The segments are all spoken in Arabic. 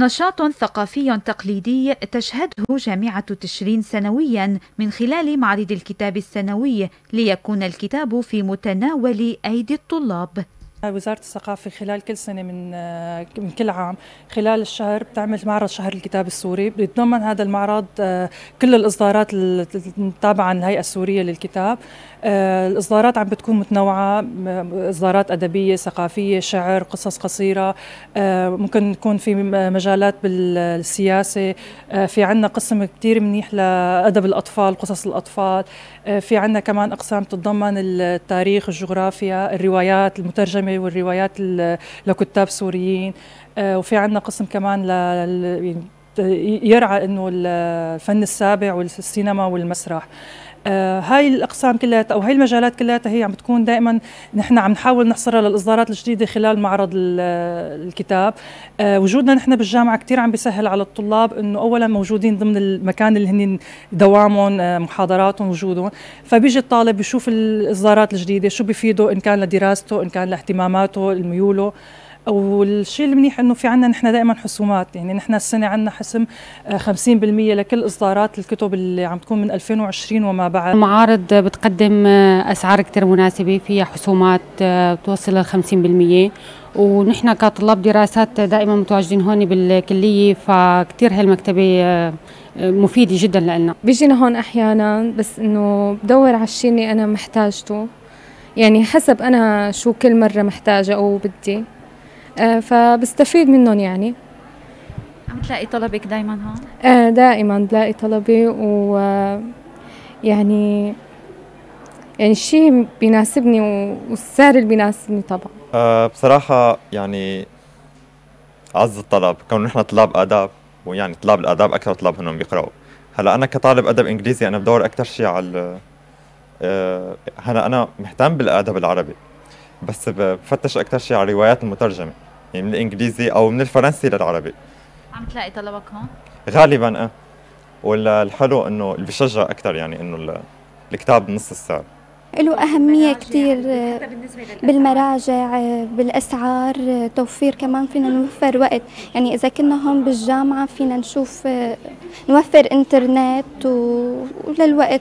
نشاط ثقافي تقليدي تشهده جامعة تشرين سنويا من خلال معرض الكتاب السنوي ليكون الكتاب في متناول أيدي الطلاب وزارة الثقافة خلال كل سنة من آه، من كل عام خلال الشهر بتعمل معرض شهر الكتاب السوري بيتضمن هذا المعرض آه، كل الإصدارات التابعة للهيئة السورية للكتاب آه، الإصدارات عم بتكون متنوعة إصدارات أدبية ثقافية شعر قصص قصيرة ممكن يكون في مجالات بالسياسة في عنا قسم كتير منيح لأدب الأطفال قصص الأطفال في عنا كمان أقسام تتضمن التاريخ الجغرافيا الروايات المترجمة الدراما والروايات لكتاب سوريين آه، وفي عندنا قسم كمان ل يعني يرعى انه الفن السابع والسينما والمسرح آه، هاي الاقسام كلها او هاي المجالات كلها هي عم تكون دائما نحن عم نحاول نحصرها للاصدارات الجديده خلال معرض آه، الكتاب آه، وجودنا نحن بالجامعه كثير عم بيسهل على الطلاب انه اولا موجودين ضمن المكان اللي هن دوامهم محاضراتهم وجودهم فبيجي الطالب بيشوف الاصدارات الجديده شو بفيده ان كان لدراسته ان كان لاهتماماته لميوله والشيء المنيح انه في عندنا نحن دائما حسومات يعني نحن السنه عندنا حسم 50% آه، لكل اصدارات الكتب اللي عم تكون من 2020 وما بعد المعارض بتقدم آه، اسعار كثير مناسبه فيها حسومات آه، بتوصل لل 50% ونحن كطلاب دراسات دائما متواجدين هون بالكليه فكثير هالمكتبه مفيده جدا لنا بيجينا هون احيانا بس انه بدور على الشيء اللي انا محتاجته يعني حسب انا شو كل مره محتاجه او بدي آه، فبستفيد منهم يعني عم تلاقي طلبك دائما هون؟ آه دائما بلاقي طلبي و يعني يعني الشيء بيناسبني والسعر اللي بيناسبني طبعا أه بصراحة يعني عز الطلب كون نحن طلاب آداب ويعني طلاب الآداب أكثر طلاب هنن بيقرأوا هلا أنا كطالب أدب إنجليزي أنا بدور أكثر شيء على آه، هلا أنا مهتم بالأدب العربي بس بفتش اكثر شيء على الروايات المترجمه يعني من الانجليزي او من الفرنسي للعربي عم تلاقي طلبك هون؟ غالبا اه والحلو انه اللي بشجع اكثر يعني انه الكتاب نص السعر له أهمية كثير يعني آه، بالمراجع آه، بالأسعار آه، توفير كمان فينا نوفر وقت يعني إذا كنا هون بالجامعة فينا نشوف نوفر إنترنت وللوقت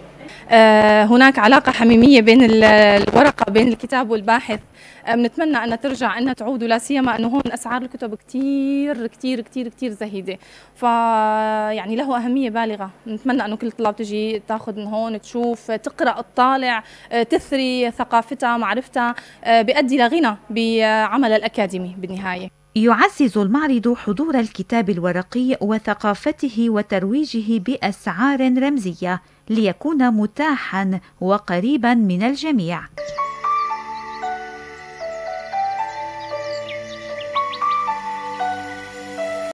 آه، هناك علاقة حميمية بين الورقة بين الكتاب والباحث آه، بنتمنى انها ترجع انها تعود ولا سيما انه هون اسعار الكتب كثير كثير كثير كثير زهيده ف يعني له اهميه بالغه نتمنى انه كل الطلاب تجي تاخذ من هون تشوف تقرا الطالع آه، تثري ثقافتها معرفتها بيؤدي لغنى بعمل الاكاديمي بالنهايه يعزز المعرض حضور الكتاب الورقي وثقافته وترويجه بأسعار رمزية ليكون متاحا وقريبا من الجميع